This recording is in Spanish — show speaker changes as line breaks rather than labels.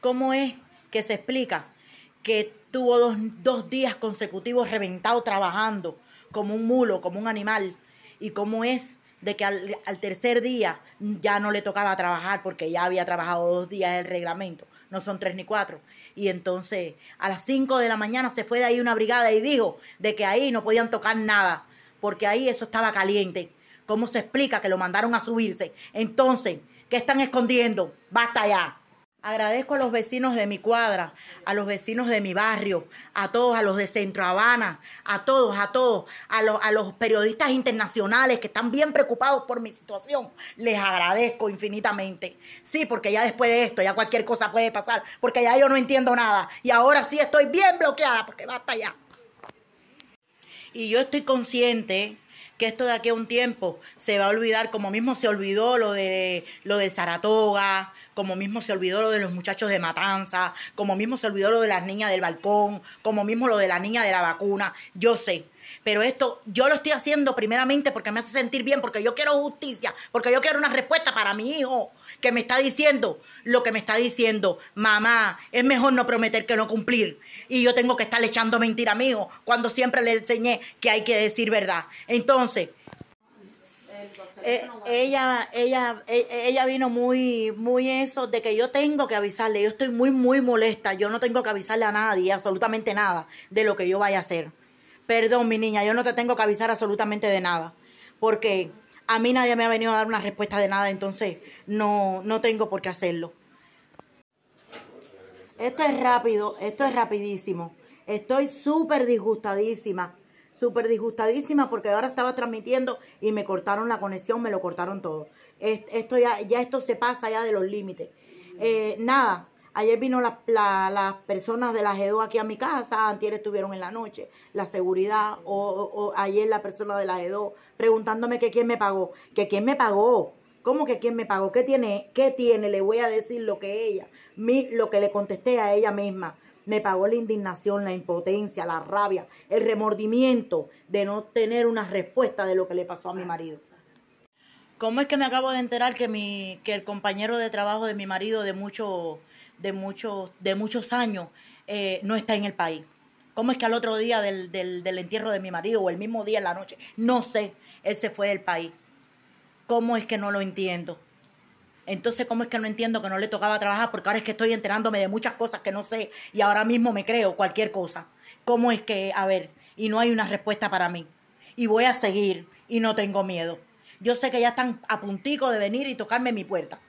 ¿Cómo es que se explica que tuvo dos, días consecutivos reventado trabajando como un mulo, como un animal? ¿Y cómo es de que al, al, tercer día ya no le tocaba trabajar porque ya había trabajado dos días el reglamento, no son tres ni cuatro. Y entonces a las cinco de la mañana se fue de ahí una brigada y dijo de que ahí no podían tocar nada, porque ahí eso estaba caliente. ¿Cómo se explica que lo mandaron a subirse? Entonces, ¿qué están escondiendo? Basta ya. Agradezco a los vecinos de mi cuadra, a los vecinos de mi barrio, a todos, a los de Centro Habana, a todos, a todos, a, los, a los periodistas internacionales que están bien preocupados por mi situación. Les agradezco infinitamente. Sí, porque ya después de esto, ya cualquier cosa puede pasar, porque ya yo no entiendo nada. Y ahora sí estoy bien bloqueada, porque basta ya. Y yo estoy consciente que esto de aquí a un tiempo se va a olvidar, como mismo se olvidó lo de lo de Saratoga, como mismo se olvidó lo de los muchachos de Matanza, como mismo se olvidó lo de las niñas del balcón, como mismo lo de la niña de la vacuna. Yo sé, pero esto yo lo estoy haciendo primeramente porque me hace sentir bien, porque yo quiero justicia, porque yo quiero una respuesta para mi hijo que me está diciendo lo que me está diciendo. Mamá, es mejor no prometer que no cumplir. Y yo tengo que estar echando mentira a mi hijo cuando siempre le enseñé que hay que decir verdad. Entonces, eh, ella, ella, e, ella vino muy, muy eso de que yo tengo que avisarle. Yo estoy muy, muy molesta. Yo no tengo que avisarle a nadie, absolutamente nada, de lo que yo vaya a hacer perdón mi niña, yo no te tengo que avisar absolutamente de nada, porque a mí nadie me ha venido a dar una respuesta de nada, entonces no, no tengo por qué hacerlo. Esto es rápido, esto es rapidísimo. Estoy súper disgustadísima, súper disgustadísima porque ahora estaba transmitiendo y me cortaron la conexión, me lo cortaron todo. Esto ya, ya esto se pasa ya de los límites. Eh, nada, Ayer vino las personas de la GEDO aquí a mi casa, antier estuvieron en la noche, la seguridad, o, o, ayer la persona de la GEDO preguntándome que quién me pagó, que quién me pagó, ¿Cómo que quién me pagó? ¿Qué tiene? ¿Qué tiene? Le voy a decir lo que ella, mi, lo que le contesté a ella misma. Me pagó la indignación, la impotencia, la rabia, el remordimiento de no tener una respuesta de lo que le pasó a mi marido. ¿Cómo es que me acabo de enterar que, mi, que el compañero de trabajo de mi marido de mucho de muchos, de muchos años eh, no está en el país. ¿Cómo es que al otro día del, del, entierro de mi marido o el mismo día en la noche? No sé, él se fue del país. ¿Cómo es que no lo entiendo? Entonces, ¿cómo es que no entiendo que no le tocaba trabajar? Porque ahora es que estoy enterándome de muchas cosas que no sé y ahora mismo me creo cualquier cosa. ¿Cómo es que, a ver, y no hay una respuesta para mí? Y voy a seguir y no tengo miedo. Yo sé que ya están a puntico de venir y tocarme mi puerta.